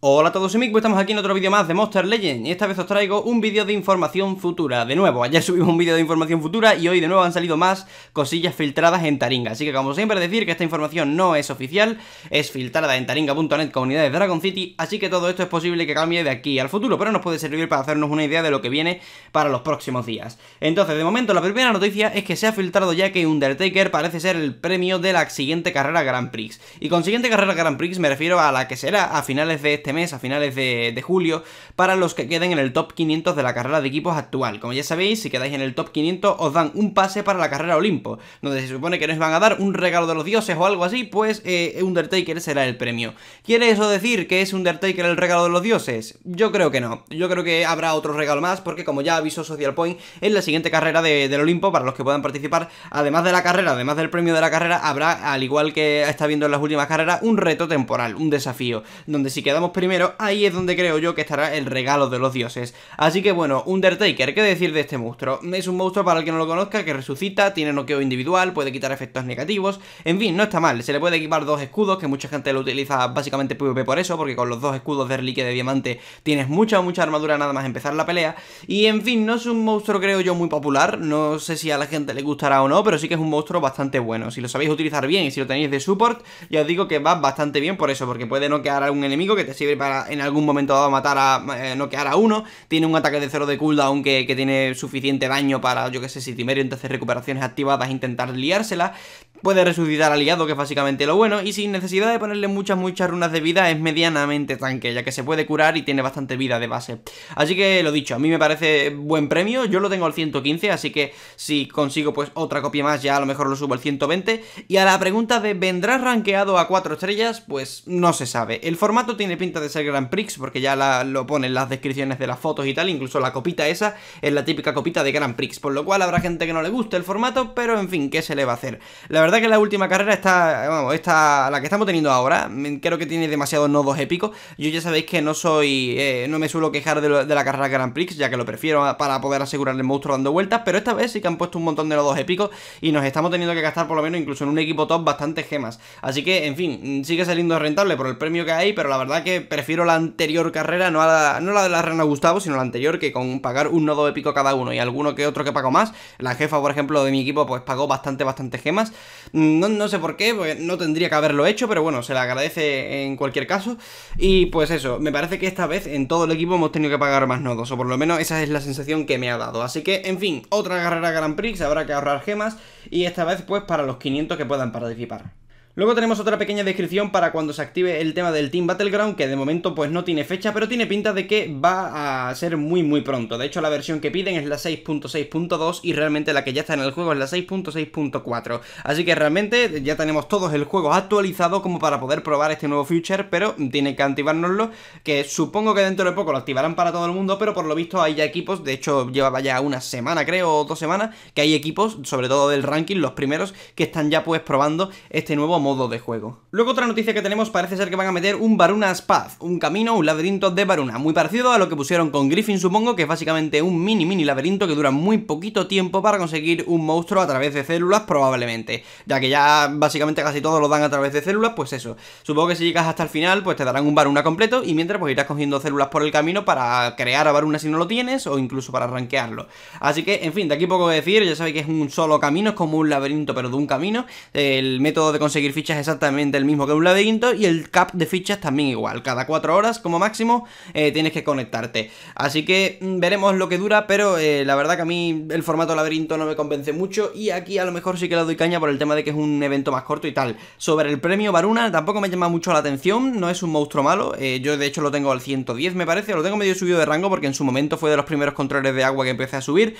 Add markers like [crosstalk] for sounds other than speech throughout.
Hola a todos amigos, pues estamos aquí en otro vídeo más de Monster Legend y esta vez os traigo un vídeo de información futura. De nuevo, ayer [laughs] subimos un vídeo de información futura y hoy de nuevo han salido más cosillas filtradas en Taringa. Así que como siempre decir que esta información no es oficial, es filtrada en taringa.net de Dragon City, así que todo esto es posible que cambie de aquí al futuro, pero nos puede servir para hacernos una idea de lo que viene para los próximos días. Entonces, de momento la primera noticia es que se ha filtrado ya que Undertaker parece ser el premio de la siguiente carrera Grand Prix. Y con siguiente carrera Grand Prix me refiero a la que será a finales de este este mes, a finales de, julio, para los que queden en el top 500 de la carrera de equipos actual. Como ya sabéis, si quedáis en el top 500 os dan un pase para la carrera Olimpo, donde se supone que nos van a dar un regalo de los dioses o algo así, pues eh, Undertaker será el premio. ¿Quiere eso decir que es Undertaker el regalo de los dioses? Yo creo que no. Yo creo que habrá otro regalo más, porque como ya avisó Social Point, en la siguiente carrera del Olimpo, para los que puedan participar, además de la carrera, además del premio de la carrera, habrá, al igual que está viendo en las últimas carreras, un reto temporal, un desafío, donde si quedamos primero, ahí es donde creo yo que estará el regalo de los dioses. Así que bueno, Undertaker, ¿qué decir de este monstruo? Es un monstruo para el que no lo conozca, que resucita, tiene noqueo individual, puede quitar efectos negativos, en fin, no está mal. Se le puede equipar dos escudos, que mucha gente lo utiliza básicamente PvP por eso, porque con los dos escudos de reliquia de diamante tienes mucha, mucha armadura nada más empezar la pelea. Y en fin, no es un monstruo creo yo muy popular, no sé si a la gente le gustará o no, pero sí que es un monstruo bastante bueno. Si lo sabéis utilizar bien y si lo tenéis de support, ya os digo que va bastante bien por eso, porque puede noquear a un enemigo que te sirve para en algún momento dado matar a eh, noquear a uno. Tiene un ataque de cero de cooldown aunque que tiene suficiente daño para, yo que sé, si Timerio entonces recuperaciones activadas, intentar liársela. Puede resucitar aliado, que es básicamente lo bueno, y sin necesidad de ponerle muchas, muchas runas de vida, es medianamente tanque, ya que se puede curar y tiene bastante vida de base. Así que lo dicho, a mí me parece buen premio, yo lo tengo al 115, así que si consigo pues otra copia más, ya a lo mejor lo subo al 120. Y a la pregunta de ¿vendrá rankeado a 4 estrellas? Pues no se sabe. El formato tiene pinta de ser Grand Prix, porque ya lo lo ponen las descripciones de las fotos y tal, incluso la copita esa es la típica copita de Grand Prix, por lo cual habrá gente que no le guste el formato, pero en fin, ¿qué se le va a hacer? La verdad que la última carrera está, vamos, esta, la que estamos teniendo ahora, mm, creo que tiene demasiados nodos épicos, yo ya sabéis que no soy, eh, no me suelo quejar de, la carrera Grand Prix, ya que lo prefiero para poder asegurar el monstruo dando vueltas, pero esta vez sí que han puesto un montón de nodos épicos y nos estamos teniendo que gastar por lo menos incluso en un equipo top bastantes gemas. Así que, en fin, mm, sigue saliendo rentable por el premio que hay, pero la verdad que prefiero la anterior carrera, no, la, no la de la Rana Gustavo, sino la anterior, que con pagar un nodo épico cada uno y alguno que otro que pagó más. La jefa, por ejemplo, de mi equipo, pues pagó bastante, bastante gemas. No, sé por qué, pues no tendría que haberlo hecho, pero bueno, se la agradece en cualquier caso. Y pues eso, me parece que esta vez en todo el equipo hemos tenido que pagar más nodos, o por lo menos esa es la sensación que me ha dado. Así que, en fin, otra carrera Grand Prix, habrá que ahorrar gemas, y esta vez pues para los 500 que puedan participar. Luego tenemos otra pequeña descripción para cuando se active el tema del Team Battleground, que de momento pues no tiene fecha, pero tiene pinta de que va a ser muy muy pronto. De hecho la versión que piden es la 6.6.2 y realmente la que ya está en el juego es la 6.6.4. Así que realmente ya tenemos todos el juego actualizado como para poder probar este nuevo feature, pero tiene que activárnoslo, que supongo que dentro de poco lo activarán para todo el mundo, pero por lo visto hay ya equipos, de hecho llevaba ya una semana creo, o dos semanas, que hay equipos, sobre todo del ranking, los primeros, que están ya pues probando este nuevo modo modo de juego. Luego otra noticia que tenemos parece ser que van a meter un Baruna Path, un camino, un laberinto de Baruna, muy parecido a lo que pusieron con Griffin supongo, que es básicamente un mini mini laberinto que dura muy poquito tiempo para conseguir un monstruo a través de células probablemente, ya que ya básicamente casi todos lo dan a través de células, pues eso. Supongo que si llegas hasta el final pues te darán un Baruna completo y mientras pues irás cogiendo células por el camino para crear a Varuna si no lo tienes o incluso para rankearlo. Así que, en fin, de aquí poco decir, ya sabéis que es un solo camino, es como un laberinto pero de un camino, el método de conseguir fichas exactamente el mismo que un laberinto y el cap de fichas también igual. Cada 4 horas como máximo eh, tienes que conectarte. Así que mm, veremos lo que dura, pero eh, la verdad que a mí el formato laberinto no me convence mucho y aquí a lo mejor sí que le doy caña por el tema de que es un evento más corto y tal. Sobre el premio Varuna tampoco me llama mucho la atención, no es un monstruo malo. Eh, yo de hecho lo tengo al 110 me parece, lo tengo medio subido de rango porque en su momento fue de los primeros controles de agua que empecé a subir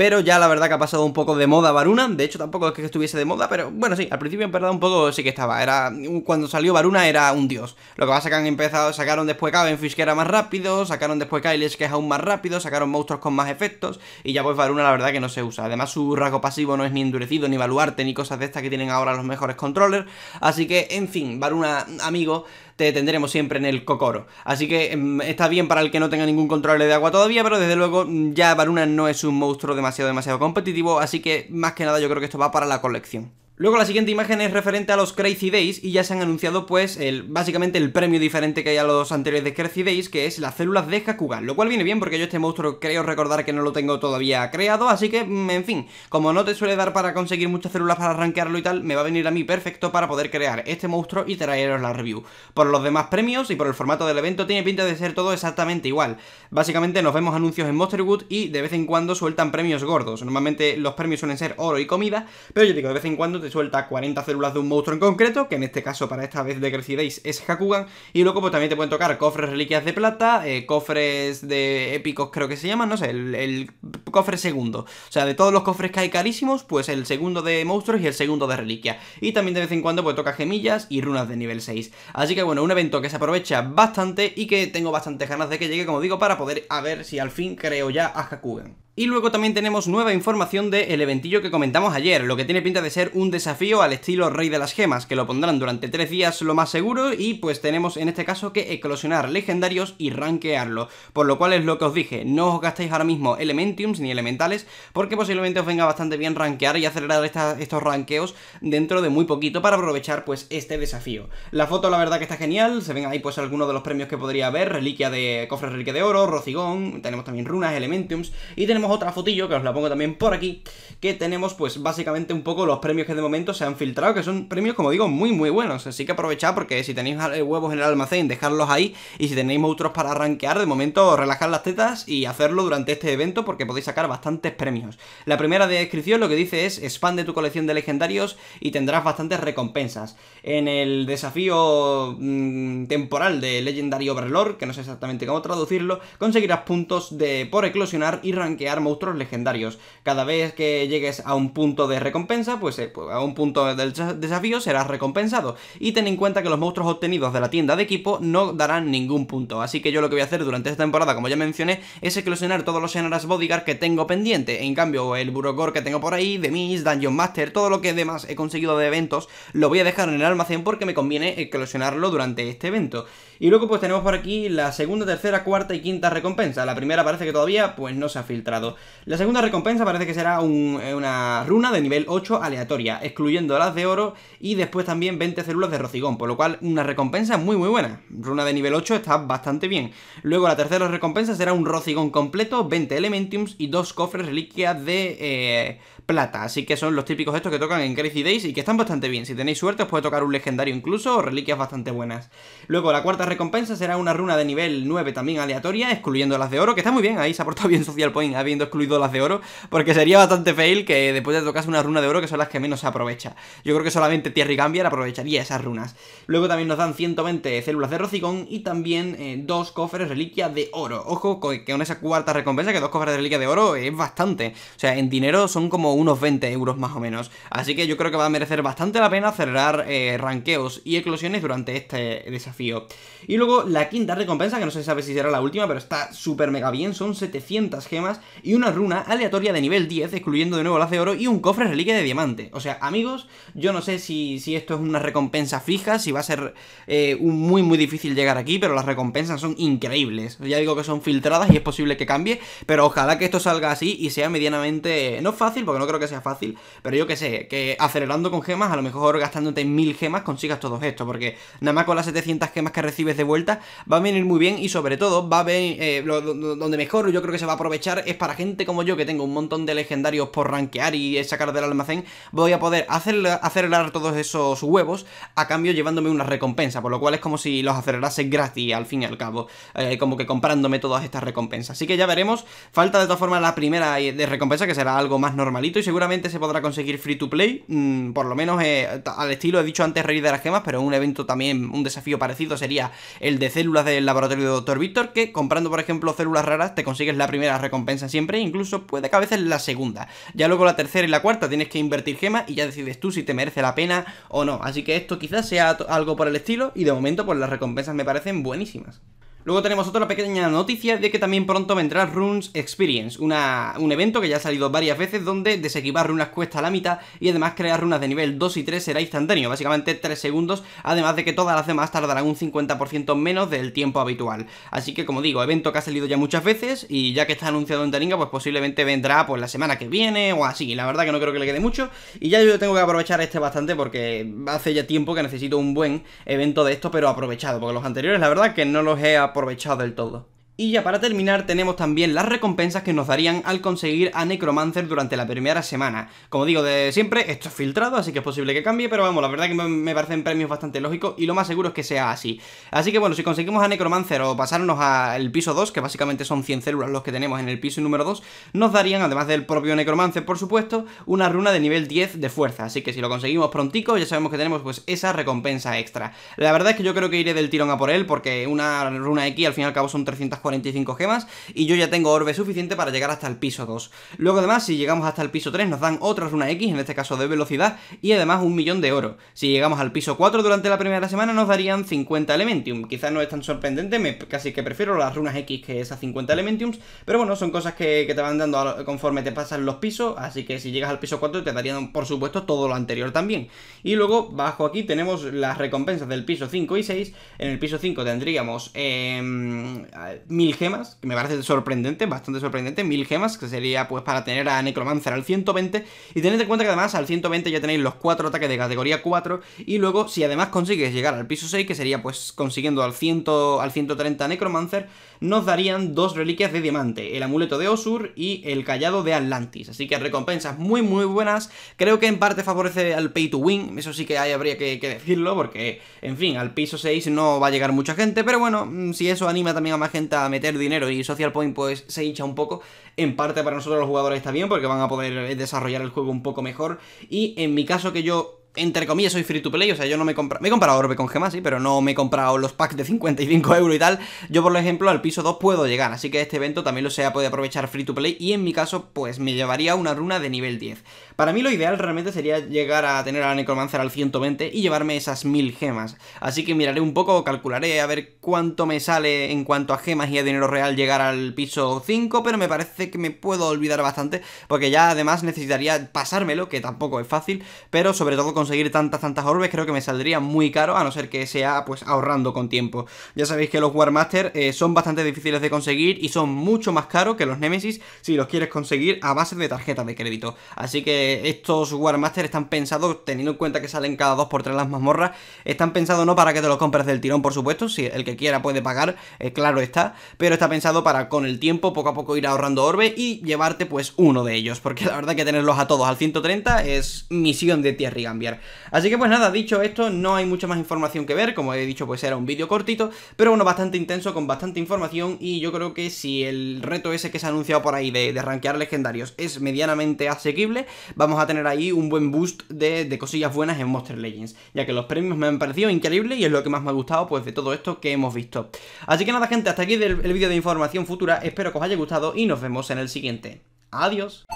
pero ya la verdad que ha pasado un poco de moda Varuna, de hecho tampoco es que estuviese de moda, pero bueno, sí, al principio en verdad un poco sí que estaba, era cuando salió Varuna era un dios. Lo que pasa es que han empezado, sacaron después Cavenfish que era más rápido, sacaron después Kyles, que es aún más rápido, sacaron monstruos con más efectos y ya pues Varuna la verdad que no se usa. Además su rasgo pasivo no es ni endurecido, ni baluarte, ni cosas de estas que tienen ahora los mejores controllers, así que en fin, Varuna amigo tendremos siempre en el Cocoro. Así que em, está bien para el que no tenga ningún control de agua todavía, pero desde luego mm, ya Varuna no es un monstruo demasiado, demasiado competitivo, así que más que nada yo creo que esto va para la colección. Luego la siguiente imagen es referente a los Crazy Days y ya se han anunciado pues básicamente el premio diferente que hay a los anteriores de Crazy Days que es las células de Hakugan, lo cual viene bien porque yo este monstruo creo recordar que no lo tengo todavía creado, así que mm, en fin, como no te suele dar para conseguir muchas células para arranquearlo y tal, me va a venir a mí perfecto para poder crear este monstruo y traeros la review. Por los demás premios y por el formato del evento tiene pinta de ser todo exactamente igual. Básicamente nos vemos anuncios en Monsterwood y de vez en cuando sueltan premios gordos. Normalmente los premios suelen ser oro y comida, pero yo digo, de vez en cuando te suelta 40 células de un monstruo en concreto, que en este caso para esta vez de es Hakugan, y luego pues también te pueden tocar cofres reliquias de plata, eh, cofres de épicos creo que se llaman, no sé, el, el, cofre segundo. O sea, de todos los cofres que hay carísimos, pues el segundo de monstruos y el segundo de reliquias. Y también de vez en cuando pues toca gemillas y runas de nivel 6. Así que bueno, un evento que se aprovecha bastante y que tengo bastantes ganas de que llegue, como digo, para poder a ver si al fin creo ya a Hakugan. Y luego también tenemos nueva información del el eventillo que comentamos ayer, lo que tiene pinta de ser un desafío al estilo Rey de las Gemas, que lo pondrán durante tres días lo más seguro y pues tenemos en este caso que eclosionar legendarios y rankearlo, por lo cual es lo que os dije, no os gastéis ahora mismo Elementiums ni Elementales, porque posiblemente os venga bastante bien rankear y acelerar estos ranqueos dentro de muy poquito para aprovechar pues este desafío. La foto la verdad que está genial, se ven ahí pues algunos de los premios que podría haber, reliquia de cofre reliquia de oro, rocigón, tenemos también runas, Elementiums y tenemos otra fotillo, que os la pongo también por aquí, que tenemos pues básicamente un poco los premios que de momento se han filtrado, que son premios, como digo, muy muy buenos, así que aprovechad porque si tenéis eh, huevos en el almacén, dejadlos ahí, y si tenéis otros para rankear, de momento relajar las tetas y hacerlo durante este evento porque podéis sacar bastantes premios. La primera de descripción lo que dice es expande tu colección de legendarios y tendrás bastantes recompensas. En el desafío mm, temporal de Legendary Overlord, que no sé exactamente cómo traducirlo, conseguirás puntos de por eclosionar y rankear monstruos legendarios. Cada vez que llegues a un punto de recompensa, pues, eh, pues a un punto del desafío serás recompensado. Y ten en cuenta que los monstruos obtenidos de la tienda de equipo no darán ningún punto. Así que yo lo que voy a hacer durante esta temporada, como ya mencioné, es eclosionar todos los enaras Bodyguard que tengo pendiente. En cambio, el Burogor que tengo por ahí, The mis Dungeon Master, todo lo que demás he conseguido de eventos, lo voy a dejar en el almacén porque me conviene eclosionarlo durante este evento. Y luego pues tenemos por aquí la segunda, tercera, cuarta y quinta recompensa. La primera parece que todavía pues no se ha filtrado. La segunda recompensa parece que será eh, una runa de nivel 8 aleatoria, excluyendo las de oro y después también 20 células de rocigón, por lo cual una recompensa muy muy buena. Runa de nivel 8 está bastante bien. Luego la tercera recompensa será un rocigón completo, 20 elementiums y dos cofres reliquias de eh, plata. Así que son los típicos estos que tocan en Crazy Days y que están bastante bien. Si tenéis suerte os puede tocar un legendario incluso o reliquias bastante buenas. Luego la cuarta recompensa será una runa de nivel 9 también aleatoria, excluyendo las de oro, que está muy bien, ahí se ha portado bien Social Point habiendo excluido las de oro, porque sería bastante fail que después de tocas una runa de oro que son las que menos se aprovecha. Yo creo que solamente Tierry Gambier aprovecharía esas runas. Luego también nos dan 120 células de Rocicón y también eh, dos cofres reliquia de oro. Ojo que con esa cuarta recompensa que dos cofres de reliquia de oro es bastante. O sea, en dinero son como unos 20 euros más o menos. Así que yo creo que va a merecer bastante la pena cerrar eh, ranqueos y eclosiones durante este desafío. Y luego la quinta recompensa, que no se sabe si será la última, pero está súper mega bien, son 700 gemas y una runa aleatoria de nivel 10, excluyendo de nuevo la de oro, y un cofre reliquia de diamante. O sea, amigos, yo no sé si, esto es una recompensa fija, si va a ser eh, muy muy difícil llegar aquí, pero las recompensas son increíbles. Ya digo que son filtradas y es posible que cambie, pero ojalá que esto salga así y sea medianamente, eh, no fácil, porque no creo que sea fácil, pero yo que sé, que acelerando con gemas, a lo mejor gastándote mil gemas consigas todo esto, porque nada más con las 700 gemas que recibes de vuelta va a venir muy bien y sobre todo va a venir, eh, donde mejor yo creo que se va a aprovechar es para gente como yo que tengo un montón de legendarios por rankear y sacar del almacén, voy a poder acelerar, acelerar todos esos huevos a cambio llevándome una recompensa, por lo cual es como si los acelerase gratis al fin y al cabo, eh, como que comprándome todas estas recompensas. Así que ya veremos, falta de todas formas la primera eh, de recompensa que será algo más normalito y seguramente se podrá conseguir free to play. Mm, por lo menos eh, al estilo, he dicho antes reír de las Gemas, pero un evento también, un desafío parecido sería el de células del laboratorio de Dr. Víctor, que comprando, por ejemplo, células raras te consigues la primera recompensa siempre, e incluso puede que a veces la segunda. Ya luego la tercera y la cuarta tienes que invertir gemas y ya decides tú si te merece la pena o no. Así que esto quizás sea algo por el estilo y de momento pues las recompensas me parecen buenísimas. Luego tenemos otra pequeña noticia de que también pronto vendrá Runes Experience, una, un evento que ya ha salido varias veces donde desequipar runas cuesta a la mitad y además crear runas de nivel 2 y 3 será instantáneo, básicamente 3 segundos, además de que todas las demás tardarán un 50% menos del tiempo habitual. Así que como digo, evento que ha salido ya muchas veces y ya que está anunciado en Taringa, pues posiblemente vendrá pues, la semana que viene o así, la verdad que no creo que le quede mucho y ya yo tengo que aprovechar este bastante porque hace ya tiempo que necesito un buen evento de esto pero aprovechado, porque los anteriores la verdad que no los he aprovechado aprovechado del todo. Y ya para terminar tenemos también las recompensas que nos darían al conseguir a Necromancer durante la primera semana. Como digo de siempre, esto es filtrado, así que es posible que cambie, pero vamos, la verdad que me parecen premios bastante lógicos y lo más seguro es que sea así. Así que bueno, si conseguimos a Necromancer o pasarnos al piso 2, que básicamente son 100 células los que tenemos en el piso número 2, nos darían, además del propio Necromancer por supuesto, una runa de nivel 10 de fuerza. Así que si lo conseguimos prontico ya sabemos que tenemos pues esa recompensa extra. La verdad es que yo creo que iré del tirón a por él porque una runa aquí al fin y al cabo son 340 45 gemas y yo ya tengo orbe suficiente para llegar hasta el piso 2. Luego además, si llegamos hasta el piso 3 nos dan otras runas X, en este caso de velocidad, y además un millón de oro. Si llegamos al piso 4 durante la primera semana nos darían 50 Elementium. Quizás no es tan sorprendente, me casi que prefiero las runas X que esas 50 Elementiums, pero bueno, son cosas que, te van dando conforme te pasan los pisos, así que si llegas al piso 4 te darían por supuesto todo lo anterior también. Y luego bajo aquí tenemos las recompensas del piso 5 y 6, en el piso 5 tendríamos em, mil gemas, que me parece sorprendente, bastante sorprendente, mil gemas, que sería pues para tener a Necromancer al 120, y tened en cuenta que además al 120 ya tenéis los cuatro ataques de categoría 4, y luego si además consigues llegar al piso 6, que sería pues consiguiendo al, 100, al 130 Necromancer, nos darían dos reliquias de diamante, el amuleto de Osur y el callado de Atlantis. Así que recompensas muy muy buenas, creo que en parte favorece al pay to win, eso sí que ahí habría que, decirlo, porque en fin, al piso 6 no va a llegar mucha gente, pero bueno, mm, si eso anima también a más gente a meter dinero y Social Point pues se hincha un poco, en parte para nosotros los jugadores está bien, porque van a poder desarrollar el juego un poco mejor, y en mi caso que yo entre comillas, soy free to play, o sea, yo no me he comprado, me he comprado Orbe con gemas, sí, pero no me he comprado los packs de 55 euros y tal, yo por ejemplo al piso 2 puedo llegar, así que este evento también lo sea, puede aprovechar free to play, y en mi caso, pues me llevaría una runa de nivel 10. Para mí lo ideal realmente sería llegar a tener a la Necromancer al 120 y llevarme esas 1000 gemas, así que miraré un poco, calcularé a ver cuánto me sale en cuanto a gemas y a dinero real llegar al piso 5, pero me parece que me puedo olvidar bastante, porque ya además necesitaría pasármelo, que tampoco es fácil, pero sobre todo con conseguir tantas, tantas orbes, creo que me saldría muy caro, a no ser que sea pues ahorrando con tiempo. Ya sabéis que los Warmaster eh, son bastante difíciles de conseguir y son mucho más caros que los Nemesis si los quieres conseguir a base de tarjetas de crédito. Así que estos Warmaster están pensados, teniendo en cuenta que salen cada dos por tres las mazmorras, están pensados no para que te los compres del tirón, por supuesto, si el que quiera puede pagar, eh, claro está, pero está pensado para con el tiempo poco a poco ir ahorrando orbes y llevarte pues uno de ellos, porque la verdad que tenerlos a todos al 130 es misión de Tierra Gambia. Así que pues nada, dicho esto, no hay mucha más información que ver, como he dicho pues era un vídeo cortito, pero bueno, bastante intenso, con bastante información y yo creo que si el reto ese que se ha anunciado por ahí de, de rankear legendarios es medianamente asequible, vamos a tener ahí un buen boost de, cosillas buenas en Monster Legends, ya que los premios me han parecido increíbles y es lo que más me ha gustado pues de todo esto que hemos visto. Así que nada gente, hasta aquí el vídeo de información futura, espero que os haya gustado y nos vemos en el siguiente. Adiós.